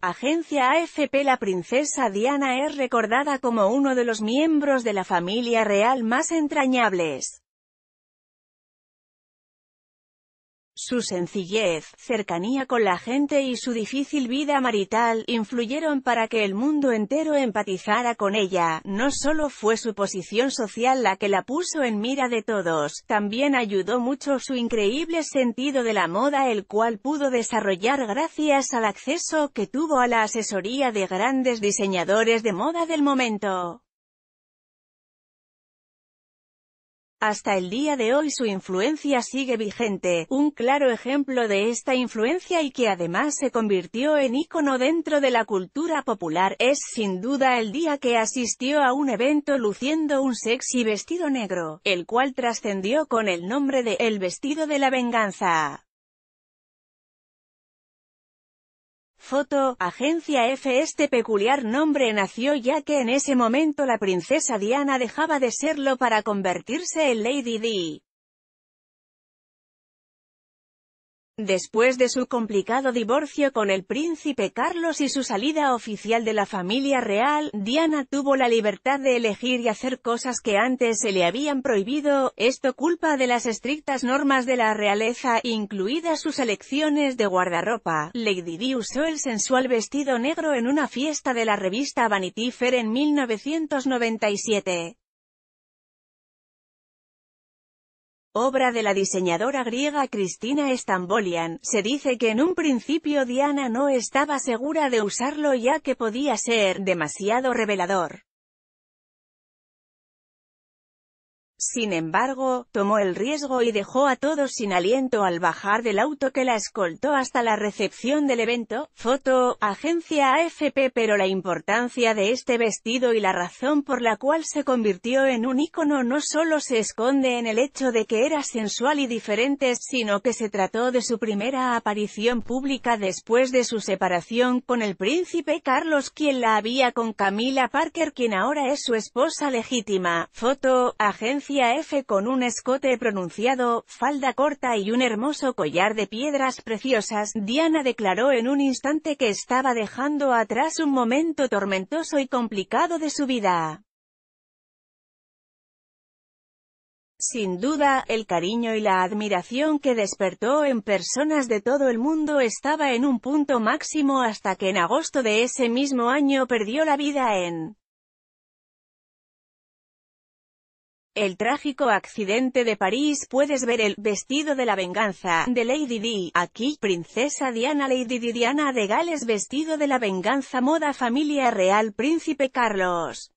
agencia AFP La princesa Diana es recordada como uno de los miembros de la familia real más entrañables. Su sencillez, cercanía con la gente y su difícil vida marital, influyeron para que el mundo entero empatizara con ella. No solo fue su posición social la que la puso en mira de todos, también ayudó mucho su increíble sentido de la moda el cual pudo desarrollar gracias al acceso que tuvo a la asesoría de grandes diseñadores de moda del momento. Hasta el día de hoy su influencia sigue vigente, un claro ejemplo de esta influencia y que además se convirtió en ícono dentro de la cultura popular, es sin duda el día que asistió a un evento luciendo un sexy vestido negro, el cual trascendió con el nombre de «El vestido de la venganza». Foto, agencia F. Este peculiar nombre nació ya que en ese momento la princesa Diana dejaba de serlo para convertirse en Lady Di. Después de su complicado divorcio con el príncipe Carlos y su salida oficial de la familia real, Diana tuvo la libertad de elegir y hacer cosas que antes se le habían prohibido, esto culpa de las estrictas normas de la realeza, incluidas sus elecciones de guardarropa. Lady Di usó el sensual vestido negro en una fiesta de la revista Vanity Fair en 1997. obra de la diseñadora griega Cristina Stambolian, se dice que en un principio Diana no estaba segura de usarlo ya que podía ser demasiado revelador. Sin embargo, tomó el riesgo y dejó a todos sin aliento al bajar del auto que la escoltó hasta la recepción del evento, foto, agencia AFP pero la importancia de este vestido y la razón por la cual se convirtió en un ícono no solo se esconde en el hecho de que era sensual y diferente, sino que se trató de su primera aparición pública después de su separación con el príncipe Carlos quien la había con Camila Parker quien ahora es su esposa legítima, foto, agencia F. con un escote pronunciado, falda corta y un hermoso collar de piedras preciosas, Diana declaró en un instante que estaba dejando atrás un momento tormentoso y complicado de su vida. Sin duda, el cariño y la admiración que despertó en personas de todo el mundo estaba en un punto máximo hasta que en agosto de ese mismo año perdió la vida en El trágico accidente de París puedes ver el vestido de la venganza de Lady Di, aquí, princesa Diana Lady Di Diana de Gales vestido de la venganza moda familia real príncipe Carlos.